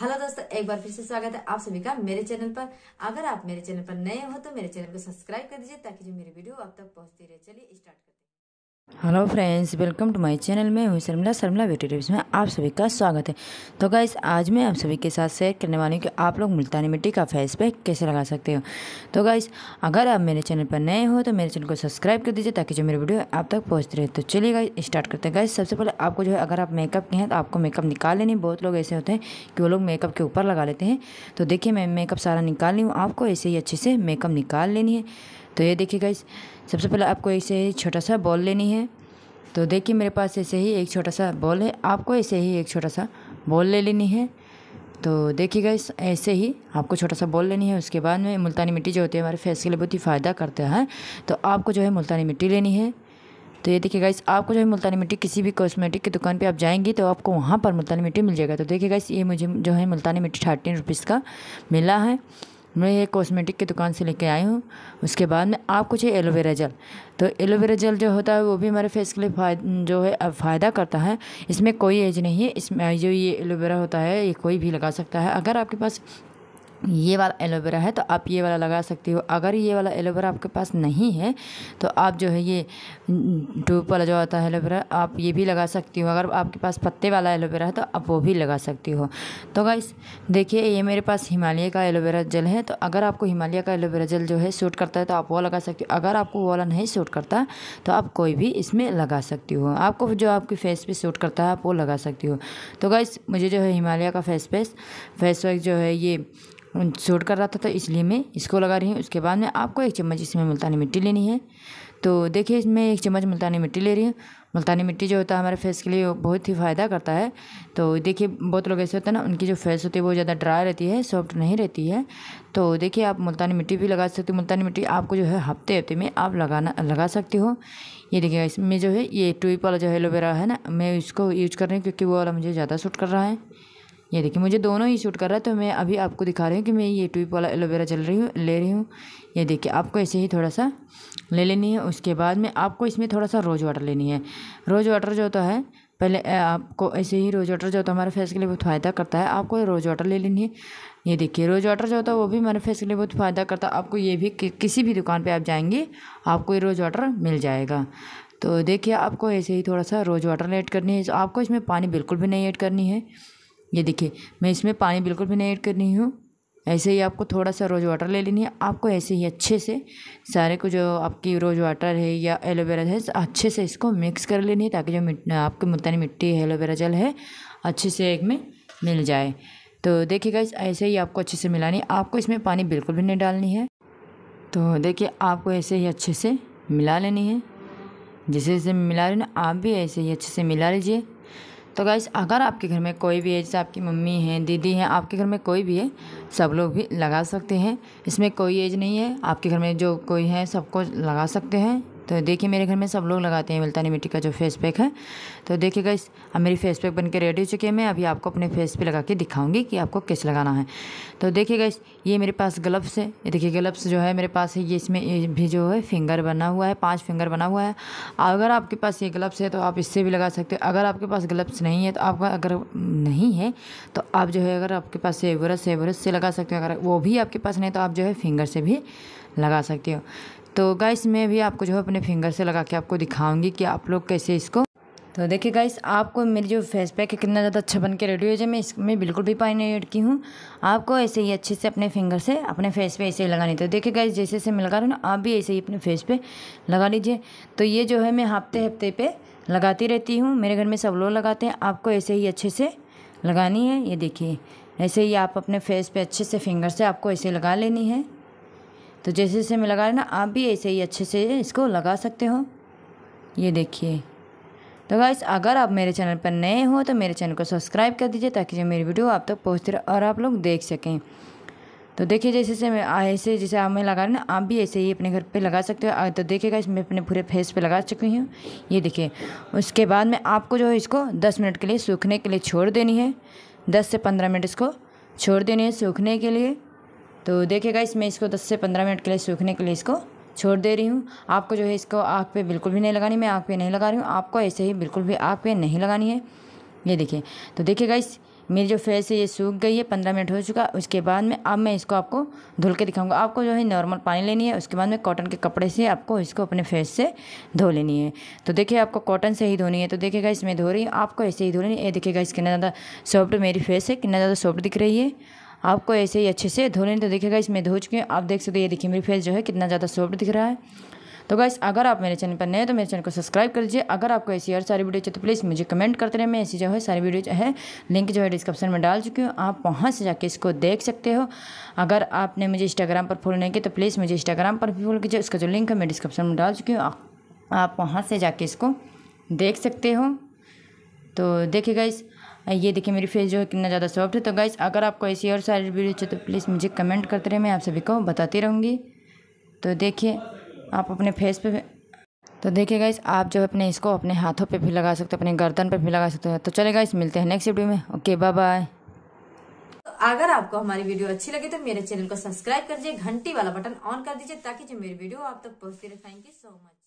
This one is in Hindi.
हेलो दोस्तों एक बार फिर से स्वागत है आप सभी का मेरे चैनल पर अगर आप मेरे चैनल पर नए हो तो मेरे चैनल को सब्सक्राइब कर दीजिए ताकि जो मेरी वीडियो आप तक पहुंचती रहे चलिए स्टार्ट करते हैं hello friends welcome to my channel मैं हूँ शर्मला शर्मला ब्यूटी टिप्स में आप सभी का स्वागत है तो गाइस आज मैं आप सभी के साथ शेयर करने वाली हूँ कि आप लोग मुल्तानी मिट्टी का फेस पैक कैसे लगा सकते हो तो गाइस अगर आप मेरे चैनल पर नए हो तो मेरे चैनल को सब्सक्राइब कर दीजिए ताकि जो मेरी वीडियो आप तक पहुँचते रहे तो चलिए गाइज स्टार्ट करते हैं गाइज़ सबसे पहले आपको जो है अगर आप मेकअप के हैं तो आपको मेकअप निकाल लेनी बहुत लोग ऐसे होते हैं कि वो लोग मेकअप के ऊपर लगा लेते हैं तो देखिए मैं मेकअप सारा निकाल ली हूँ आपको ऐसे ही अच्छे से मेकअप निकाल लेनी है तो ये देखिए गाइस सबसे पहले आपको ऐसे ही छोटा सा बॉल लेनी है तो देखिए मेरे पास ऐसे ही एक छोटा सा बॉल है आपको ऐसे ही एक छोटा सा बॉल ले लेनी है तो देखिए गाइस ऐसे ही आपको छोटा सा बॉल लेनी है उसके बाद में मुल्तानी मिट्टी जो होती है हमारे फेस के लिए बहुत ही फ़ायदा करता है तो आपको जो है मुल्तानी मिट्टी लेनी है तो ये देखिए गाइस आपको जो है मुल्तानी मिट्टी किसी भी कॉस्मेटिक की दुकान पे आप जाएंगी तो आपको वहाँ पर मुल्तानी मिट्टी मिल जाएगा तो देखिए गाइस ये मुझे जो है मुल्तानी मिट्टी थर्टीन रुपीज़ का मिला है मैं ये कॉस्मेटिक की दुकान से लेके आई हूँ उसके बाद में आपको चाहिए एलोवेरा जल तो एलोवेरा जल जो होता है वो भी हमारे फेस के लिए फायद जो है फ़ायदा करता है इसमें कोई एज नहीं है इसमें जो ये एलोवेरा होता है ये कोई भी लगा सकता है अगर आपके पास ये वाला एलोवेरा है तो आप ये वाला लगा सकती हो अगर ये वाला एलोवेरा आपके पास नहीं है तो आप जो है ये ट्यूब वाला जो आता है एलोवेरा आप ये भी लगा सकती हो अगर आपके पास पत्ते वाला एलोवेरा है तो आप वो भी लगा सकती हो तो गाइस देखिए ये मेरे पास हिमालय का एलोवेरा जल है तो अगर आपको हिमालय का एलोवेरा जल जो है सूट करता है तो आप वो लगा सकती हो अगर आपको वो वाला नहीं सूट करता तो आप कोई भी इसमें लगा सकती हो आपको जो आपके फेस पे सूट करता है आप वो लगा सकती हो तो गाइस मुझे जो है हिमालय का फेस पेस फेस वैक्स जो है ये शॉर्ट कर रहा था तो इसलिए मैं इसको लगा रही हूँ उसके बाद में आपको एक चम्मच इसमें मुल्तानी मिट्टी लेनी है तो देखिए इसमें एक चम्मच मुल्तानी मिट्टी ले रही हूँ मुल्तानी मिट्टी जो होता है हमारे फेस के लिए बहुत ही फ़ायदा करता है तो देखिए बहुत लोग ऐसे होते हैं ना उनकी जो फेस होती है वो ज़्यादा ड्राई रहती है सॉफ्ट नहीं रहती है तो देखिए आप मुल्तानी मिट्टी भी लगा सकते हो मुल्तानी मिट्टी आपको जो है हफ्ते हफ्ते में आप लगाना लगा सकते हो ये देखिए इसमें जो है ये ट्यूब वाला जो एलोवेरा है ना मैं इसको यूज कर रही हूँ क्योंकि वो वाला मुझे ज़्यादा सूट कर रहा है ये देखिए मुझे दोनों ही शूट कर रहा है तो मैं अभी आपको दिखा रही हूँ कि मैं ये ट्यूब वाला एलोवेरा चल रही हूँ ले रही हूँ ये देखिए आपको ऐसे ही थोड़ा सा ले लेनी है उसके बाद में आपको इसमें थोड़ा सा रोज़ वाटर लेनी है रोज़ वाटर जो होता है पहले आपको ऐसे ही रोज़ वाटर जो होता है हमारे फेस के लिए बहुत फ़ायदा करता है आपको रोज़ वाटर ले लेनी है ये देखिए रोज़ वाटर जो होता है वो भी हमारे फेस के लिए बहुत फ़ायदा करता है आपको ये भी किसी भी दुकान पर आप जाएंगे आपको ये रोज़ वाटर मिल जाएगा तो देखिए आपको ऐसे ही थोड़ा सा रोज़ वाटर ऐड करनी है आपको इसमें पानी बिल्कुल भी नहीं ऐड करनी है ये देखिए मैं इसमें पानी बिल्कुल भी नहीं ऐड कर रही हूँ ऐसे ही आपको थोड़ा सा रोज़ वाटर ले लेनी है आपको ऐसे ही अच्छे से सारे को जो आपकी रोज़ वाटर है या एलोवेरा है अच्छे से इसको मिक्स कर लेनी है ताकि जो आपके मुल्तानी मिट्टी है एलोवेरा जल है अच्छे से एक में मिल जाए तो देखिएगा ऐसे ही आपको अच्छे से मिलानी है आपको इसमें पानी बिल्कुल भी नहीं डालनी है तो देखिए आपको ऐसे ही अच्छे से मिला लेनी है जैसे जैसे मिला रही ना आप भी ऐसे ही अच्छे से मिला लीजिए तो गाइस अगर आपके घर में कोई भी है जैसे आपकी मम्मी है दीदी है आपके घर में कोई भी है सब लोग भी लगा सकते हैं इसमें कोई एज नहीं है आपके घर में जो कोई है सबको लगा सकते हैं तो देखिए मेरे घर में सब लोग लगाते हैं मुल्तानी मिट्टी का जो फेस पैक है तो देखिए इस अब मेरी फेस पैक बन के रेडी हो चुकी है मैं अभी आपको अपने फेस पे लगा के दिखाऊंगी कि आपको किस लगाना है तो देखिए गाइस ये मेरे पास ग्लव्स है ये देखिए ग्लव्स जो है मेरे पास है ये इसमें भी जो है फिंगर बना हुआ है पाँच फिंगर बना हुआ है अगर आपके पास ये ग्लव्स है तो आप इससे भी लगा सकते हो अगर आपके पास ग्लव्स नहीं है तो आपका अगर नहीं है तो आप जो है अगर आपके पास सेवरस सेवरस से लगा सकते हो अगर वो भी आपके पास नहीं तो आप जो है फिंगर से भी लगा सकते हो तो गाइस मैं भी आपको जो है अपने फिंगर से लगा के आपको दिखाऊंगी कि आप लोग कैसे इसको तो देखिए गाइस आपको मेरी जो फेस पैक है कितना ज़्यादा अच्छा बन के रेडी हो जाए मैं इसमें बिल्कुल भी पानी नहीं अटकी हूँ आपको ऐसे ही अच्छे से अपने फिंगर से अपने फेस पे ऐसे ही लगानी तो देखिए गाइस जैसे जैसे मैं लगा रही हूँ ना आप भी ऐसे ही अपने फेस पे लगा लीजिए तो ये जो है मैं हफ्ते हफ्ते पे लगाती रहती हूँ मेरे घर में सब लोग लगाते हैं आपको ऐसे ही अच्छे से लगानी है ये देखिए ऐसे ही आप अपने फेस पर अच्छे से फिंगर से आपको ऐसे लगा लेनी है तो जैसे जैसे मैं लगा रहा ना आप भी ऐसे ही अच्छे से इसको लगा सकते हो ये देखिए तो गाइस अगर आप मेरे चैनल पर नए हो तो मेरे चैनल को सब्सक्राइब कर दीजिए ताकि जो मेरी वीडियो आप तक तो पहुँचते रहे और आप लोग देख सकें तो देखिए जैसे जैसे मैं ऐसे जैसे आप मैं लगा रहा ना आप भी ऐसे ही अपने घर पे लगा सकते हो तो देखिएगा इसमें अपने पूरे फेस पे लगा चुकी हूँ ये देखिए उसके बाद में आपको जो है इसको दस मिनट के लिए सूखने के लिए छोड़ देनी है दस से पंद्रह मिनट इसको छोड़ देनी है सूखने के लिए तो देखिएगा इसमें मैं इसको 10 से 15 मिनट के लिए सूखने के लिए इसको छोड़ दे रही हूँ आपको जो है इसको आँख पे बिल्कुल भी नहीं लगानी मैं आँख पे नहीं लगा रही हूँ आपको ऐसे ही बिल्कुल भी आँख पे नहीं लगानी है ये देखिए तो देखिए इस मेरी जो फेस है ये सूख गई है पंद्रह मिनट हो चुका उसके बाद में अब मैं इसको आपको धुल के दिखाऊंगा आपको जो है नॉर्मल पानी लेनी है उसके बाद में कॉटन के कपड़े से आपको इसको अपने फेस से धो लेनी है तो देखिए आपको कॉटन से ही धोनी है तो देखिएगा इसमें धो रही हूँ आपको ऐसे ही धो लेनी है देखिएगा इस कितना ज़्यादा सॉफ्ट मेरी फेस है कितना ज़्यादा सॉफ्ट दिख रही है आपको ऐसे ही अच्छे से धोने तो दिखेगा इसमें धो चुके हैं आप देख सकते हो ये देखिए मेरी फेस जो है कितना ज़्यादा सॉफ्ट दिख रहा है तो गाइस अगर आप मेरे चैनल पर नए तो मेरे चैनल को सब्सक्राइब कर लीजिए अगर आपको ऐसी और सारी वीडियो चाहिए तो प्लीज़ मुझे कमेंट करते रहे मैं ऐसी जो है सारी वीडियो जो है लिंक जो है डिस्क्रिप्शन में डाल चुकी हूँ आप वहाँ से जाके इसको देख सकते हो अगर आपने मुझे इंस्टाग्राम पर फॉलो नहीं किया तो प्लीज़ मुझे इंस्टाग्राम पर भी फॉलो कीजिए उसका जो लिंक है मैं डिस्क्रिप्शन में डाल चुकी हूँ आप वहाँ से जाके इसको देख सकते हो तो देखिए गाइस ये देखिए मेरी फेस जो है कितना ज़्यादा सॉफ्ट है तो गाइस अगर आपको ऐसी और सारी वीडियो चाहिए तो प्लीज़ मुझे कमेंट करते रहे मैं आप सभी को बताती रहूँगी तो देखिए आप अपने फेस पे तो देखिए गाइस आप जो अपने इसको अपने हाथों पे भी लगा सकते हो अपने गर्दन पर भी लगा सकते हो तो चले गाइस मिलते हैं नेक्स्ट वीडियो में ओके बाय बाय अगर आपको हमारी वीडियो अच्छी लगी तो मेरे चैनल को सब्सक्राइब कर दीजिए घंटी वाला बटन ऑन कर दीजिए ताकि जो मेरी वीडियो आप तक पहुँचती रहे थैंक यू सो मच